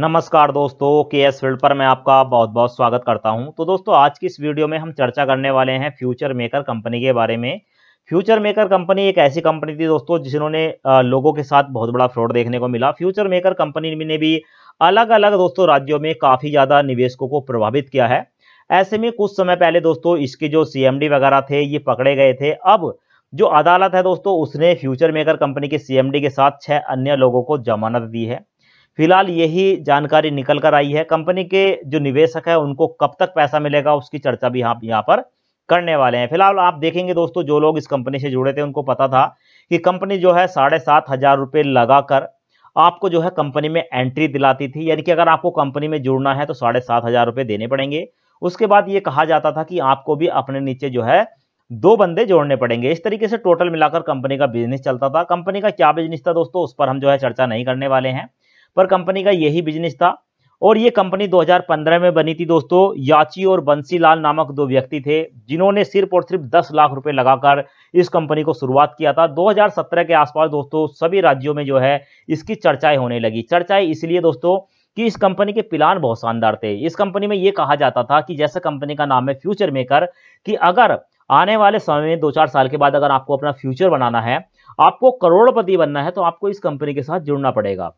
नमस्कार दोस्तों के एस फील्ड पर मैं आपका बहुत बहुत स्वागत करता हूं तो दोस्तों आज की इस वीडियो में हम चर्चा करने वाले हैं फ्यूचर मेकर कंपनी के बारे में फ्यूचर मेकर कंपनी एक ऐसी कंपनी थी दोस्तों जिन्होंने लोगों के साथ बहुत बड़ा फ्रॉड देखने को मिला फ्यूचर मेकर कंपनी ने भी अलग अलग दोस्तों राज्यों में काफ़ी ज़्यादा निवेशकों को प्रभावित किया है ऐसे में कुछ समय पहले दोस्तों इसके जो सी वगैरह थे ये पकड़े गए थे अब जो अदालत है दोस्तों उसने फ्यूचर मेकर कंपनी के सी के साथ छः अन्य लोगों को जमानत दी है फिलहाल यही जानकारी निकल कर आई है कंपनी के जो निवेशक है उनको कब तक पैसा मिलेगा उसकी चर्चा भी हाँ यहाँ पर करने वाले हैं फिलहाल आप देखेंगे दोस्तों जो लोग इस कंपनी से जुड़े थे उनको पता था कि कंपनी जो है साढ़े सात हजार रुपये लगाकर आपको जो है कंपनी में एंट्री दिलाती थी यानी कि अगर आपको कंपनी में जुड़ना है तो साढ़े सात हजार रुपये देने पड़ेंगे उसके बाद ये कहा जाता था कि आपको भी अपने नीचे जो है दो बंदे जोड़ने पड़ेंगे इस तरीके से टोटल मिलाकर कंपनी का बिजनेस चलता था कंपनी का क्या बिजनेस था दोस्तों उस पर हम जो है चर्चा नहीं करने वाले हैं पर कंपनी का यही बिजनेस था और ये कंपनी 2015 में बनी थी दोस्तों याची और बंसीलाल नामक दो व्यक्ति थे जिन्होंने सिर्फ और सिर्फ 10 लाख रुपए लगाकर इस कंपनी को शुरुआत किया था 2017 के आसपास दोस्तों सभी राज्यों में जो है इसकी चर्चाएं होने लगी चर्चाएं इसलिए दोस्तों कि इस कंपनी के प्लान बहुत शानदार थे इस कंपनी में ये कहा जाता था कि जैसे कंपनी का नाम है फ्यूचर मेकर कि अगर आने वाले समय में दो चार साल के बाद अगर आपको अपना फ्यूचर बनाना है आपको करोड़पति बनना है तो आपको इस कंपनी के साथ जुड़ना पड़ेगा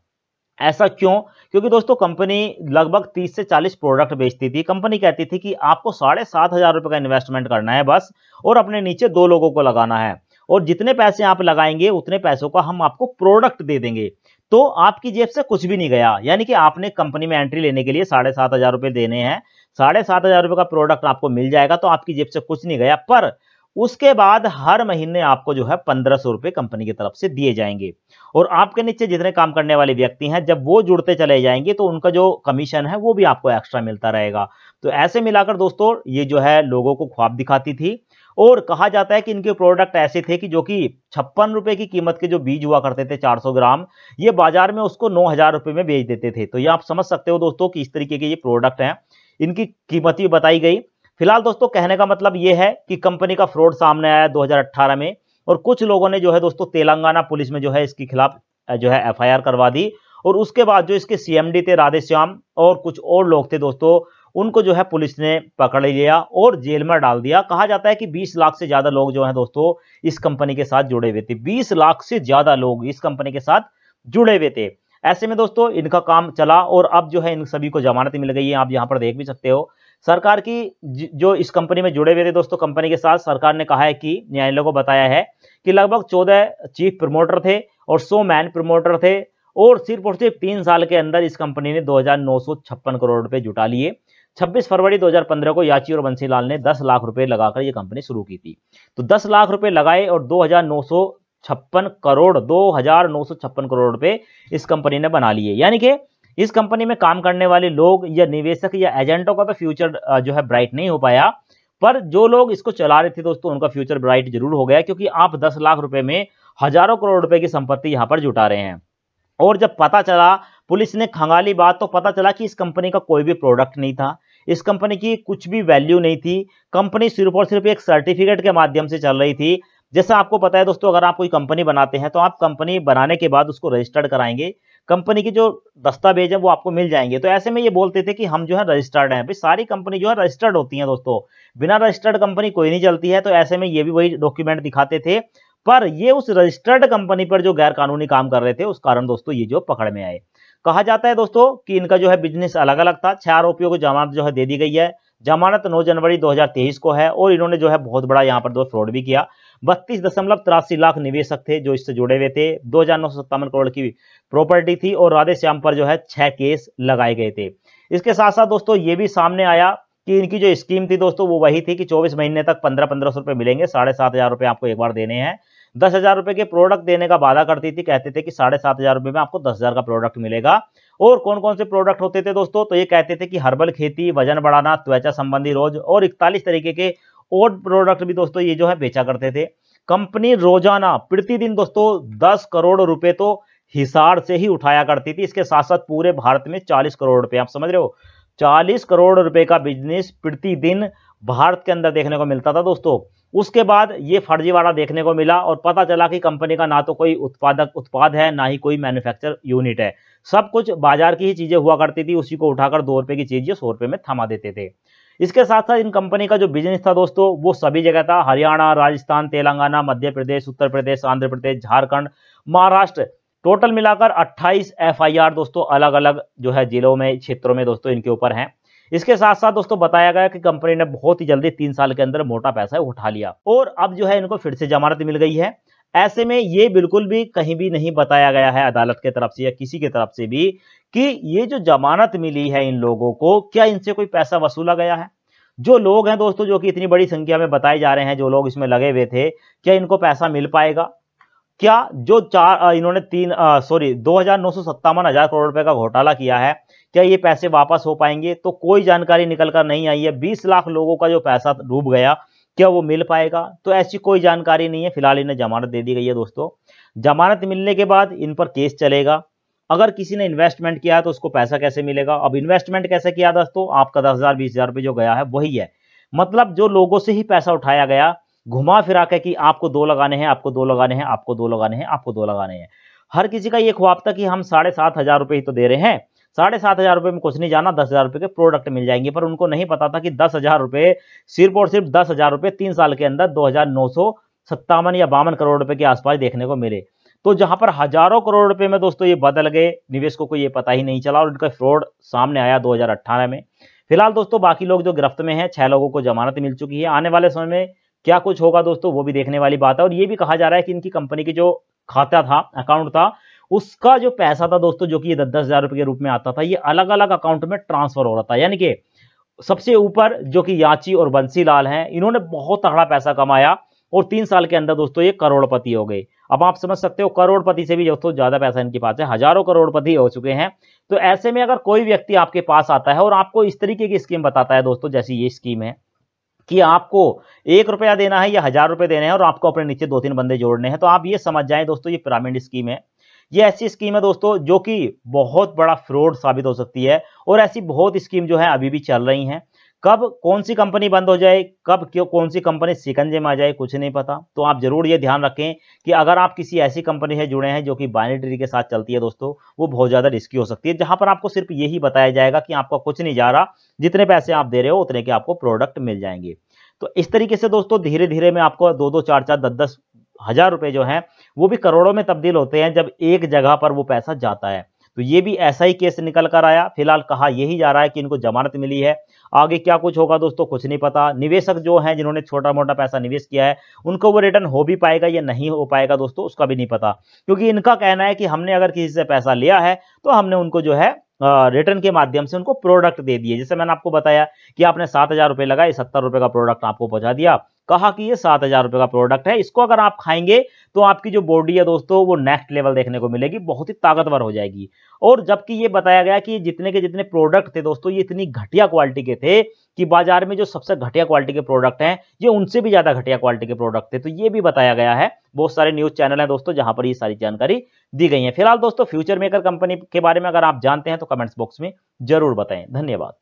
ऐसा क्यों क्योंकि दोस्तों कंपनी लगभग 30 से 40 प्रोडक्ट बेचती थी कंपनी कहती थी कि आपको साढ़े सात हज़ार रुपये का इन्वेस्टमेंट करना है बस और अपने नीचे दो लोगों को लगाना है और जितने पैसे आप लगाएंगे उतने पैसों का हम आपको प्रोडक्ट दे देंगे तो आपकी जेब से कुछ भी नहीं गया यानी कि आपने कंपनी में एंट्री लेने के लिए साढ़े सात हज़ार रुपये देने हैं साढ़े सात हज़ार रुपये का प्रोडक्ट आपको मिल जाएगा तो आपकी जेब से कुछ नहीं गया पर उसके बाद हर महीने आपको जो है पंद्रह सौ रुपये कंपनी की तरफ से दिए जाएंगे और आपके नीचे जितने काम करने वाले व्यक्ति हैं जब वो जुड़ते चले जाएंगे तो उनका जो कमीशन है वो भी आपको एक्स्ट्रा मिलता रहेगा तो ऐसे मिलाकर दोस्तों ये जो है लोगों को ख्वाब दिखाती थी और कहा जाता है कि इनके प्रोडक्ट ऐसे थे कि जो कि छप्पन रुपए की कीमत के जो बीज हुआ करते थे 400 ग्राम ये बाजार में उसको नौ हजार रुपये में बेच देते थे तो ये आप समझ सकते हो दोस्तों कि इस तरीके के ये प्रोडक्ट हैं इनकी कीमत भी बताई गई फिलहाल दोस्तों कहने का मतलब ये है कि कंपनी का फ्रॉड सामने आया 2018 में और कुछ लोगों ने जो है दोस्तों तेलंगाना पुलिस में जो है इसके खिलाफ जो है एफआईआर करवा दी और उसके बाद जो इसके सीएमडी थे राधेश्याम और कुछ और लोग थे दोस्तों उनको जो है पुलिस ने पकड़ लिया और जेल में डाल दिया कहा जाता है कि 20 लाख से ज़्यादा लोग जो है दोस्तों इस कंपनी के साथ जुड़े हुए थे 20 लाख से ज़्यादा लोग इस कंपनी के साथ जुड़े हुए थे ऐसे में दोस्तों इनका काम चला और अब जो है इन सभी को जमानत मिल गई है आप यहां पर देख भी सकते हो सरकार की जो इस कंपनी में जुड़े हुए थे दोस्तों कंपनी के साथ सरकार ने कहा है कि न्यायालय को बताया है कि लगभग चौदह चीफ प्रमोटर थे और सौ मैन प्रमोटर थे और सिर्फ और सिर्फ तीन साल के अंदर इस कंपनी ने दो करोड़ रुपए जुटा लिए 26 फरवरी 2015 को याची और बंसीलाल ने 10 लाख रुपए लगाकर यह कंपनी शुरू की थी तो 10 लाख रुपए लगाए और दो छप्पन करोड़ दो हजार नौ सौ छप्पन करोड़ रुपए इस कंपनी ने बना लिए यानी कि इस कंपनी में काम करने वाले लोग या निवेशक या एजेंटों का तो फ्यूचर जो है ब्राइट नहीं हो पाया पर जो लोग इसको चला रहे थे दोस्तों उनका फ्यूचर ब्राइट जरूर हो गया क्योंकि आप दस लाख रुपए में हजारों करोड़ रुपए की संपत्ति यहाँ पर जुटा रहे हैं और जब पता चला पुलिस ने खंगाली बात तो पता चला कि इस कंपनी का कोई भी प्रोडक्ट नहीं था इस कंपनी की कुछ भी वैल्यू नहीं थी कंपनी सिर्फ और सिर्फ एक सर्टिफिकेट के माध्यम से चल रही थी जैसा आपको पता है दोस्तों अगर आप कोई कंपनी बनाते हैं तो आप कंपनी बनाने के बाद उसको रजिस्टर्ड कराएंगे कंपनी के जो दस्तावेज है वो आपको मिल जाएंगे तो ऐसे में ये बोलते थे कि हम जो है रजिस्टर्ड हैं भाई सारी कंपनी जो है रजिस्टर्ड होती है दोस्तों बिना रजिस्टर्ड कंपनी कोई नहीं चलती है तो ऐसे में ये भी वही डॉक्यूमेंट दिखाते थे पर ये उस रजिस्टर्ड कंपनी पर जो गैर कानूनी काम कर रहे थे उस कारण दोस्तों ये जो पकड़ में आए कहा जाता है दोस्तों कि इनका जो है बिजनेस अलग अलग था छह आरोपियों को जमानत जो है दे दी गई है जमानत 9 जनवरी 2023 को है और इन्होंने जो है बहुत बड़ा यहाँ पर दो फ्रॉड भी किया बत्तीस दशमलव तिरासी लाख निवेशक थे जो इससे जुड़े हुए थे दो करोड़ की प्रॉपर्टी थी और राधे श्याम पर जो है छह केस लगाए गए थे इसके साथ साथ दोस्तों ये भी सामने आया कि इनकी जो स्कीम थी दोस्तों वो वही थी कि 24 महीने तक पंद्रह पंद्रह सौ रुपये मिलेंगे साढ़े सात हज़ार रुपये आपको एक बार देने हैं दस हज़ार रुपये के प्रोडक्ट देने का वादा करती थी कहते थे कि साढ़े सात हज़ार रुपये में आपको दस हज़ार का प्रोडक्ट मिलेगा और कौन कौन से प्रोडक्ट होते थे दोस्तों तो ये कहते थे कि हर्बल खेती वजन बढ़ाना त्वचा संबंधी रोज और इकतालीस तरीके के और प्रोडक्ट भी दोस्तों ये जो है बेचा करते थे कंपनी रोजाना प्रतिदिन दोस्तों दस करोड़ रुपए तो हिसार से ही उठाया करती थी इसके साथ साथ पूरे भारत में चालीस करोड़ रुपए आप समझ रहे हो चालीस करोड़ रुपए का बिजनेस प्रतिदिन भारत के अंदर देखने को मिलता था दोस्तों उसके बाद ये फर्जीवाड़ा देखने को मिला और पता चला कि कंपनी का ना तो कोई उत्पादक उत्पाद है ना ही कोई मैन्युफैक्चर यूनिट है सब कुछ बाजार की ही चीज़ें हुआ करती थी उसी को उठाकर दो रुपए की चीज़ सौ रुपये में थमा देते थे इसके साथ साथ इन कंपनी का जो बिजनेस था दोस्तों वो सभी जगह था हरियाणा राजस्थान तेलंगाना मध्य प्रदेश उत्तर प्रदेश आंध्र प्रदेश झारखंड महाराष्ट्र टोटल मिलाकर 28 एफआईआर दोस्तों अलग अलग जो है जिलों में क्षेत्रों में दोस्तों इनके ऊपर हैं इसके साथ साथ दोस्तों बताया गया कि कंपनी ने बहुत ही जल्दी तीन साल के अंदर मोटा पैसा उठा लिया और अब जो है इनको फिर से जमानत मिल गई है ऐसे में ये बिल्कुल भी कहीं भी नहीं बताया गया है अदालत के तरफ से या किसी के तरफ से भी कि ये जो जमानत मिली है इन लोगों को क्या इनसे कोई पैसा वसूला गया है जो लोग हैं दोस्तों जो कि इतनी बड़ी संख्या में बताए जा रहे हैं जो लोग इसमें लगे हुए थे क्या इनको पैसा मिल पाएगा क्या जो चार इन्होंने तीन सॉरी दो हजार नौ सौ सत्तावन हजार करोड़ रुपए का घोटाला किया है क्या ये पैसे वापस हो पाएंगे तो कोई जानकारी निकल कर नहीं आई है बीस लाख लोगों का जो पैसा डूब गया क्या वो मिल पाएगा तो ऐसी कोई जानकारी नहीं है फिलहाल इन्हें जमानत दे दी गई है दोस्तों जमानत मिलने के बाद इन पर केस चलेगा अगर किसी ने इन्वेस्टमेंट किया तो उसको पैसा कैसे मिलेगा अब इन्वेस्टमेंट कैसे किया दोस्तों आपका दस हज़ार बीस हज़ार रुपये जो गया है वही है मतलब जो लोगों से ही पैसा उठाया गया घुमा फिरा के कि आपको दो लगाने हैं आपको दो लगाने हैं आपको दो लगाने हैं आपको दो लगाने हैं हर किसी का ये ख्वाब था कि हम साढ़े सात हज़ार रुपये ही तो दे रहे हैं साढ़े सात हज़ार रुपये में कुछ नहीं जाना दस हज़ार रुपये के प्रोडक्ट मिल जाएंगे पर उनको नहीं पता था कि दस हज़ार रुपये सिर्फ और सिर्फ दस हज़ार रुपये तीन साल के अंदर दो हज़ार नौ सौ सत्तावन या बावन करोड़ रुपये के आसपास देखने को मिले तो जहां पर हजारों करोड़ रुपए में दोस्तों ये बदल गए निवेशकों को ये पता ही नहीं चला और इनका फ्रॉड सामने आया 2018 में फिलहाल दोस्तों बाकी लोग जो गिरफ्त में है छह लोगों को जमानत मिल चुकी है आने वाले समय में क्या कुछ होगा दोस्तों वो भी देखने वाली बात है और ये भी कहा जा रहा है कि इनकी कंपनी की जो खाता था अकाउंट था उसका जो पैसा था दोस्तों जो कि ये दस दस हज़ार रुपए के रूप में आता था ये अलग अलग अकाउंट में ट्रांसफर हो रहा था यानी कि सबसे ऊपर जो कि याची और बंसीलाल हैं इन्होंने बहुत तगड़ा पैसा कमाया और तीन साल के अंदर दोस्तों ये करोड़पति हो गए अब आप समझ सकते हो करोड़पति से भी दोस्तों ज़्यादा पैसा इनके पास है हजारों करोड़पति हो चुके हैं तो ऐसे में अगर कोई व्यक्ति आपके पास आता है और आपको इस तरीके की स्कीम बताता है दोस्तों जैसी ये स्कीम है कि आपको एक रुपया देना है या हज़ार रुपये देने हैं और आपको अपने नीचे दो तीन बंदे जोड़ने हैं तो आप ये समझ जाएं दोस्तों ये पिरामिड स्कीम है ये ऐसी स्कीम है दोस्तों जो कि बहुत बड़ा फ्रॉड साबित हो सकती है और ऐसी बहुत स्कीम जो है अभी भी चल रही हैं कब कौन सी कंपनी बंद हो जाए कब क्यों कौन सी कंपनी सिकंजे में आ जाए कुछ नहीं पता तो आप जरूर ये ध्यान रखें कि अगर आप किसी ऐसी कंपनी से जुड़े हैं जो कि बाइनेटरी के साथ चलती है दोस्तों वो बहुत ज़्यादा रिस्की हो सकती है जहां पर आपको सिर्फ यही बताया जाएगा कि आपका कुछ नहीं जा रहा जितने पैसे आप दे रहे हो उतने के आपको प्रोडक्ट मिल जाएंगे तो इस तरीके से दोस्तों धीरे धीरे मैं आपको दो दो चार चार दस दस हजार रुपए जो हैं वो भी करोड़ों में तब्दील होते हैं जब एक जगह पर वो पैसा जाता है तो ये भी ऐसा ही केस निकल कर आया फिलहाल कहा यही जा रहा है कि इनको जमानत मिली है आगे क्या कुछ होगा दोस्तों कुछ नहीं पता निवेशक जो हैं जिन्होंने छोटा मोटा पैसा निवेश किया है उनको वो रिटर्न हो भी पाएगा या नहीं हो पाएगा दोस्तों उसका भी नहीं पता क्योंकि इनका कहना है कि हमने अगर किसी से पैसा लिया है तो हमने उनको जो है रिटर्न के माध्यम से उनको प्रोडक्ट दे दिए जैसे मैंने आपको बताया कि आपने सात हजार रुपये लगाए सत्तर रुपये का प्रोडक्ट आपको पहुंचा दिया कहा कि ये सात हज़ार रुपये का प्रोडक्ट है इसको अगर आप खाएंगे तो आपकी जो बॉडी है दोस्तों वो नेक्स्ट लेवल देखने को मिलेगी बहुत ही ताकतवर हो जाएगी और जबकि ये बताया गया कि जितने के जितने प्रोडक्ट थे दोस्तों ये इतनी घटिया क्वालिटी के थे कि बाजार में जो सबसे घटिया क्वालिटी के प्रोडक्ट हैं ये उनसे भी ज़्यादा घटिया क्वालिटी के प्रोडक्ट थे तो ये भी बताया गया है बहुत सारे न्यूज़ चैनल हैं दोस्तों जहां पर ये सारी जानकारी दी गई है फिलहाल दोस्तों फ्यूचर मेकर कंपनी के बारे में अगर आप जानते हैं तो कमेंट्स बॉक्स में जरूर बताएं धन्यवाद